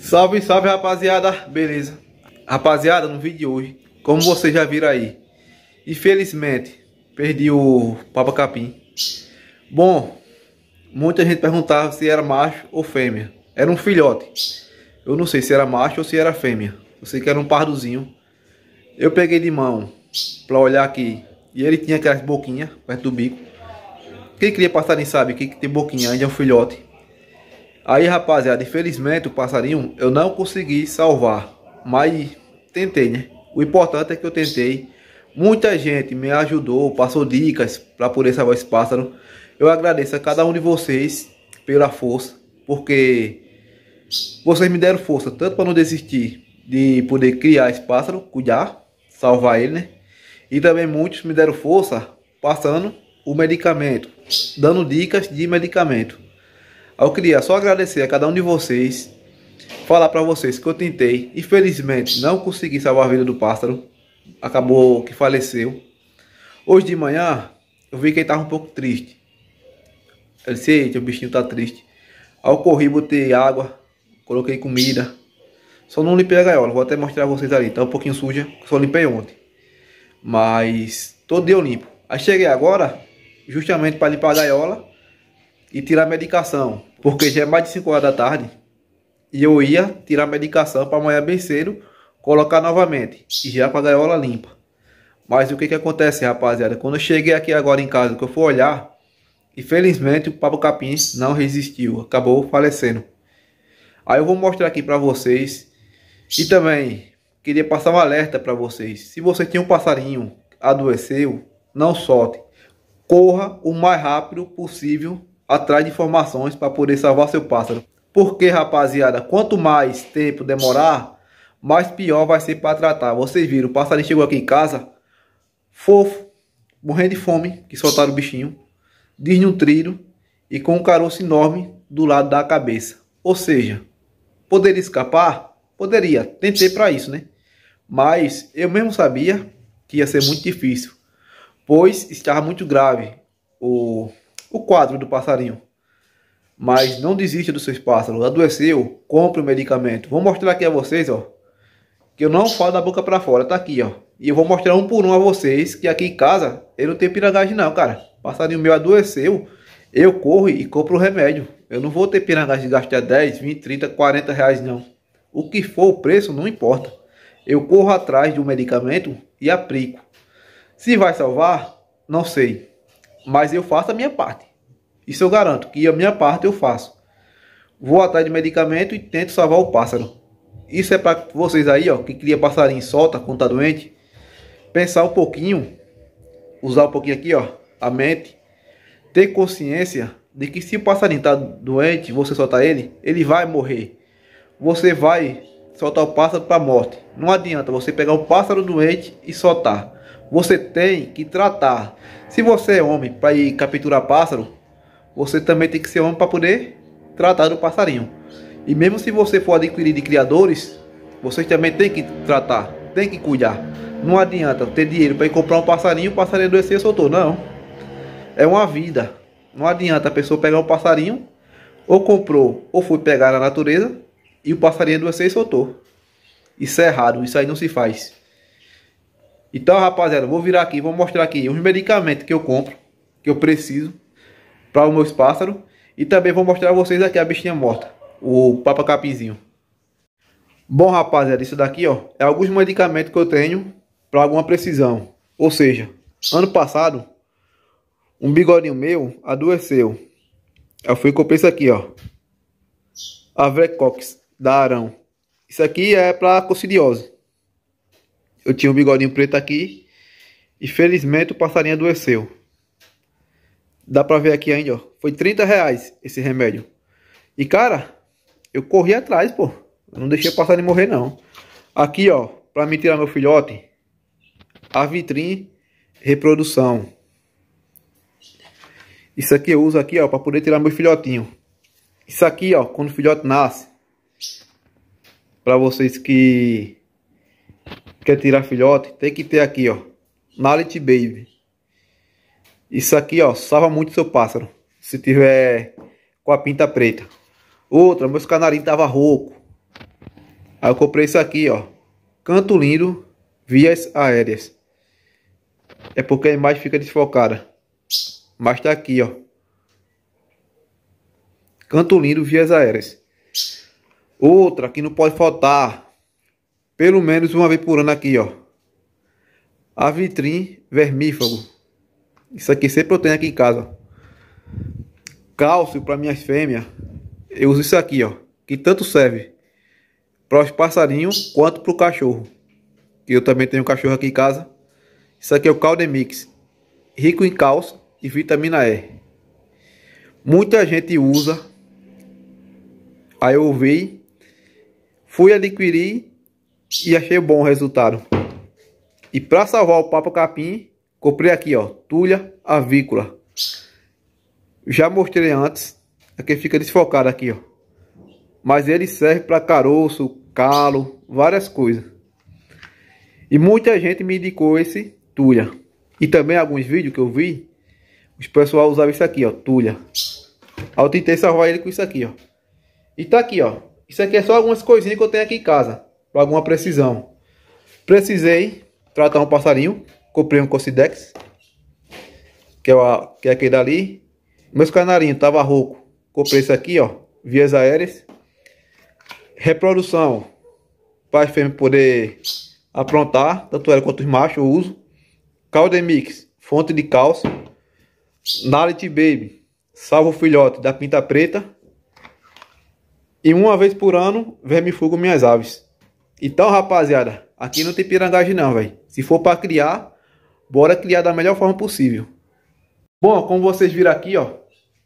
Salve, salve rapaziada, beleza? Rapaziada, no vídeo de hoje, como vocês já viram aí, infelizmente, perdi o Papa Capim. Bom, muita gente perguntava se era macho ou fêmea. Era um filhote. Eu não sei se era macho ou se era fêmea. Eu sei que era um pardozinho. Eu peguei de mão pra olhar aqui. E ele tinha aquelas boquinhas perto do bico. Quem passar nem sabe que tem boquinha, ainda é um filhote. Aí, rapaziada, infelizmente o passarinho eu não consegui salvar, mas tentei, né? O importante é que eu tentei. Muita gente me ajudou, passou dicas para poder salvar esse pássaro. Eu agradeço a cada um de vocês pela força, porque vocês me deram força tanto para não desistir de poder criar esse pássaro, cuidar, salvar ele, né? E também muitos me deram força passando o medicamento, dando dicas de medicamento. Eu queria só agradecer a cada um de vocês, falar para vocês que eu tentei, infelizmente não consegui salvar a vida do pássaro, acabou que faleceu. Hoje de manhã eu vi que ele estava um pouco triste. Eu disse, eita, o bichinho tá triste. Aí eu corri, botei água, coloquei comida. Só não limpei a gaiola, vou até mostrar a vocês ali, tá um pouquinho suja, só limpei ontem. Mas todo dia eu limpo. Aí cheguei agora, justamente para limpar a gaiola e tirar a medicação. Porque já é mais de 5 horas da tarde. E eu ia tirar a medicação para amanhã bem cedo, colocar novamente. E já para a gaiola limpa. Mas o que que acontece, rapaziada? Quando eu cheguei aqui agora em casa, que eu fui olhar, infelizmente o Pablo Capim não resistiu, acabou falecendo. Aí eu vou mostrar aqui para vocês. E também queria passar um alerta para vocês. Se você tem um passarinho adoeceu, não solte. Corra o mais rápido possível atrás de informações para poder salvar seu pássaro. Porque, rapaziada, quanto mais tempo demorar, mais pior vai ser para tratar. Vocês viram, o passarinho chegou aqui em casa, fofo, morrendo de fome, que soltaram o bichinho, desnutrido e com um caroço enorme do lado da cabeça. Ou seja, poderia escapar? Poderia, tentei para isso, né? Mas eu mesmo sabia que ia ser muito difícil, pois estava muito grave o o quadro do passarinho. Mas não desista dos seus pássaros. Adoeceu, compre o medicamento. Vou mostrar aqui a vocês, ó. Que eu não falo da boca para fora, tá aqui, ó. E eu vou mostrar um por um a vocês que aqui em casa eu não tenho pirangagem não, cara. Passarinho meu adoeceu, eu corro e compro o remédio. Eu não vou ter pirangagem de gastar 10, 20, 30, 40 reais não. O que for o preço, não importa. Eu corro atrás de um medicamento e aplico. Se vai salvar, não sei mas eu faço a minha parte. Isso eu garanto, que a minha parte eu faço. Vou atrás de medicamento e tento salvar o pássaro. Isso é para vocês aí, ó, que cria passarinho solta quando tá doente, pensar um pouquinho, usar um pouquinho aqui, ó, a mente, ter consciência de que se o passarinho tá doente, você soltar ele, ele vai morrer. Você vai soltar o pássaro para morte. Não adianta você pegar um pássaro doente e soltar você tem que tratar. Se você é homem para ir capturar pássaro, você também tem que ser homem para poder tratar do passarinho. E mesmo se você for adquirir de criadores, você também tem que tratar, tem que cuidar. Não adianta ter dinheiro para ir comprar um passarinho, o passarinho adoeceu e soltou, não. É uma vida. Não adianta a pessoa pegar um passarinho, ou comprou, ou foi pegar na natureza, e o passarinho adoeceu e soltou. Isso é errado, isso aí não se faz. Então, rapaziada, vou virar aqui, vou mostrar aqui os medicamentos que eu compro, que eu preciso para os meus pássaros. E também vou mostrar a vocês aqui a bichinha morta, o papa capinzinho. Bom, rapaziada, isso daqui ó, é alguns medicamentos que eu tenho para alguma precisão. Ou seja, ano passado, um bigodinho meu adoeceu. Eu fui comprei isso aqui, ó. Avrecox, da Arão. Isso aqui é para cociliose eu tinha um bigodinho preto aqui. E felizmente o passarinho adoeceu. Dá pra ver aqui ainda, ó. Foi 30 reais esse remédio. E cara, eu corri atrás, pô. Eu não deixei o passarinho morrer, não. Aqui, ó, pra me tirar meu filhote. A vitrine reprodução. Isso aqui eu uso aqui, ó, pra poder tirar meu filhotinho. Isso aqui, ó, quando o filhote nasce. Pra vocês que quer tirar filhote, tem que ter aqui, ó. Nalit Baby. Isso aqui, ó, salva muito seu pássaro. Se tiver com a pinta preta. Outra, meus canarinhos tava rouco. Aí eu comprei isso aqui, ó. Canto lindo, vias aéreas. É porque a imagem fica desfocada. Mas tá aqui, ó. Canto lindo, vias aéreas. Outra que não pode faltar pelo menos uma vez por ano aqui, ó. A Avitrim vermífago. Isso aqui sempre eu tenho aqui em casa. Cálcio para minhas fêmeas. Eu uso isso aqui, ó. Que tanto serve para os passarinhos quanto para o cachorro. Eu também tenho um cachorro aqui em casa. Isso aqui é o Caldemix. Rico em cálcio e vitamina E. Muita gente usa. Aí eu vi. Fui adquirir e achei bom o resultado. E para salvar o papo capim, comprei aqui, ó, tulha avícola. Já mostrei antes, aqui é fica desfocado aqui, ó. Mas ele serve para caroço, calo, várias coisas. E muita gente me indicou esse tulha. E também alguns vídeos que eu vi, os pessoal usava isso aqui, ó, tulha. Aí eu tentei salvar ele com isso aqui, ó. E tá aqui, ó. Isso aqui é só algumas coisinhas que eu tenho aqui em casa alguma precisão. Precisei tratar um passarinho, comprei um Cocidex, que é, o, que é aquele dali. Meus canarinhos tava rouco, comprei isso aqui, ó, vias aéreas. Reprodução, para as fêmeas poder aprontar, tanto ela quanto os machos, eu uso. Caldemix, fonte de cálcio. Nalit Baby, salvo filhote da pinta preta. E uma vez por ano, vermifugo minhas aves. Então, rapaziada, aqui não tem pirangagem não, velho. Se for para criar, bora criar da melhor forma possível. Bom, como vocês viram aqui, ó,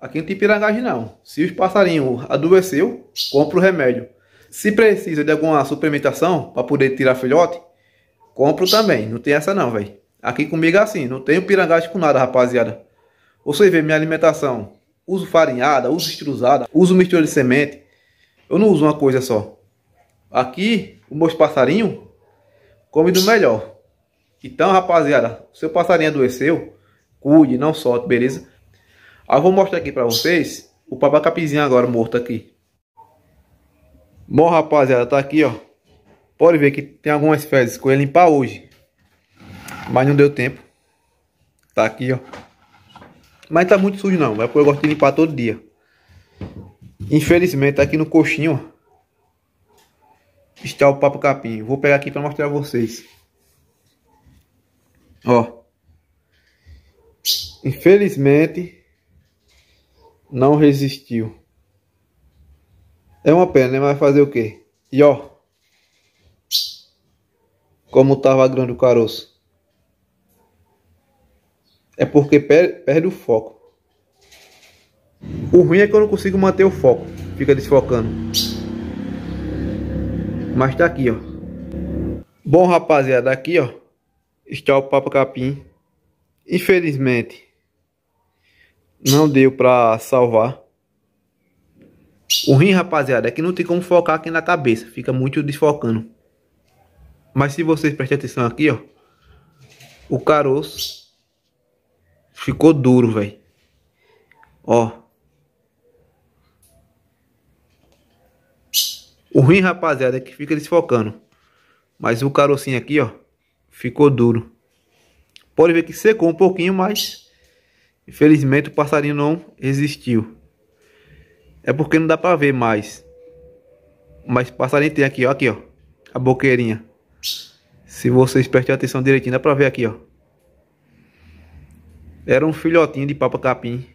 aqui não tem pirangagem não. Se os passarinhos adoeceu, compra o remédio. Se precisa de alguma suplementação para poder tirar filhote, compro também. Não tem essa não, velho. Aqui comigo é assim, não tenho pirangagem com nada, rapaziada. Vocês veem minha alimentação, uso farinhada, uso estruzada, uso mistura de semente. Eu não uso uma coisa só. Aqui, o meu passarinho come do melhor. Então, rapaziada, seu passarinho adoeceu, cuide, não solte, beleza? Aí eu vou mostrar aqui pra vocês o papacapizinho agora morto aqui. Bom, rapaziada, tá aqui, ó. Pode ver que tem algumas fezes com ele limpar hoje. Mas não deu tempo. Tá aqui, ó. Mas tá muito sujo não, é porque eu gosto de limpar todo dia. Infelizmente, tá aqui no coxinho, ó está é o papo capim. Vou pegar aqui para mostrar a vocês. Ó. Infelizmente, não resistiu. É uma pena, né? Mas fazer o quê? E ó. Como tava grande o caroço. É porque per perde o foco. O ruim é que eu não consigo manter o foco. Fica desfocando. Mas tá aqui, ó. Bom, rapaziada, aqui, ó. Está o Papa Capim. Infelizmente, não deu pra salvar. O rim, rapaziada, é que não tem como focar aqui na cabeça. Fica muito desfocando. Mas se vocês prestem atenção aqui, ó. O caroço ficou duro, velho. Ó. O ruim, rapaziada, é que fica desfocando. Mas o carocinho aqui, ó, ficou duro. Pode ver que secou um pouquinho, mas infelizmente o passarinho não resistiu. É porque não dá pra ver mais. Mas passarinho tem aqui, ó, aqui, ó, a boqueirinha. Se vocês prestem atenção direitinho, dá pra ver aqui, ó. Era um filhotinho de papa capim.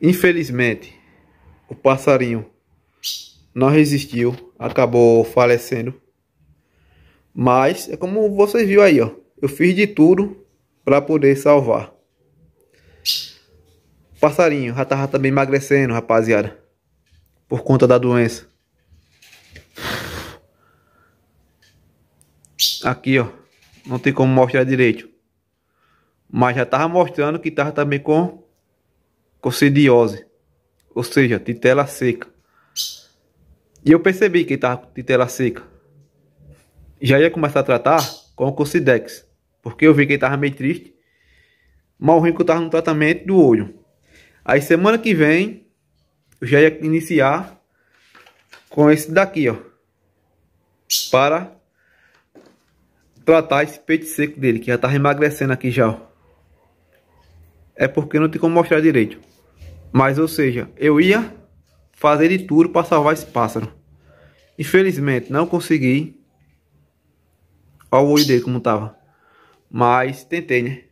Infelizmente, o passarinho não resistiu, acabou falecendo. Mas é como vocês viram aí, ó. Eu fiz de tudo para poder salvar. O passarinho já tava também emagrecendo, rapaziada. Por conta da doença. Aqui, ó. Não tem como mostrar direito. Mas já tava mostrando que tava também com sediose. Ou seja, titela seca. E eu percebi que tava de tela seca. Já ia começar a tratar com o Cocidex, porque eu vi que ele estava meio triste. Mal ruim que eu no tratamento do olho. Aí semana que vem, eu já ia iniciar com esse daqui, ó. Para tratar esse peito seco dele, que já tava emagrecendo aqui já, ó. É porque não tem como mostrar direito. Mas, ou seja, eu ia fazer de tudo para salvar esse pássaro. Infelizmente, não consegui. Olha o olho dele como tava. Mas tentei, né?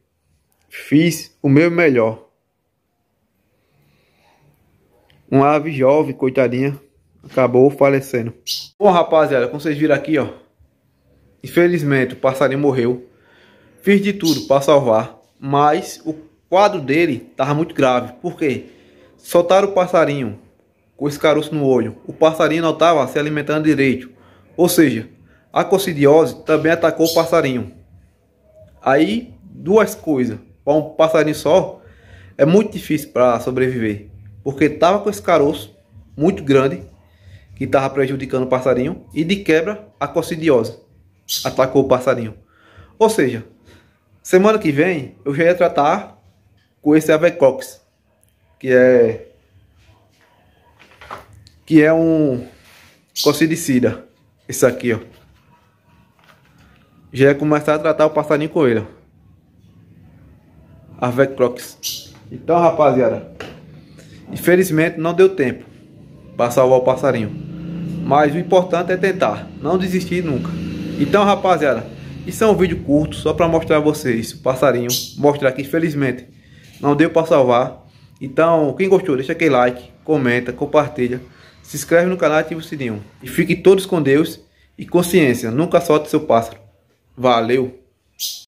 Fiz o meu melhor. Uma ave jovem, coitadinha, acabou falecendo. Bom, rapaziada, como vocês viram aqui, ó. Infelizmente, o passarinho morreu. Fiz de tudo para salvar, mas o quadro dele tava muito grave. Por quê? Soltaram o passarinho com esse caroço no olho. O passarinho não estava se alimentando direito. Ou seja, a coccidiose também atacou o passarinho. Aí, duas coisas. Para um passarinho só, é muito difícil para sobreviver. Porque estava com esse caroço muito grande, que estava prejudicando o passarinho. E de quebra, a coccidiose atacou o passarinho. Ou seja, semana que vem eu já ia tratar com esse Avecox, que é que é um cocidicida. Esse aqui, ó. Já é começar a tratar o passarinho coelho. A Vectrox. Então, rapaziada, infelizmente não deu tempo para salvar o passarinho. Mas o importante é tentar, não desistir nunca. Então, rapaziada, isso é um vídeo curto só para mostrar a vocês o passarinho, mostrar que infelizmente não deu para salvar. Então, quem gostou, deixa aquele like, comenta, compartilha se inscreve no canal e ativa o sininho. E fique todos com Deus e consciência, nunca solte seu pássaro. Valeu!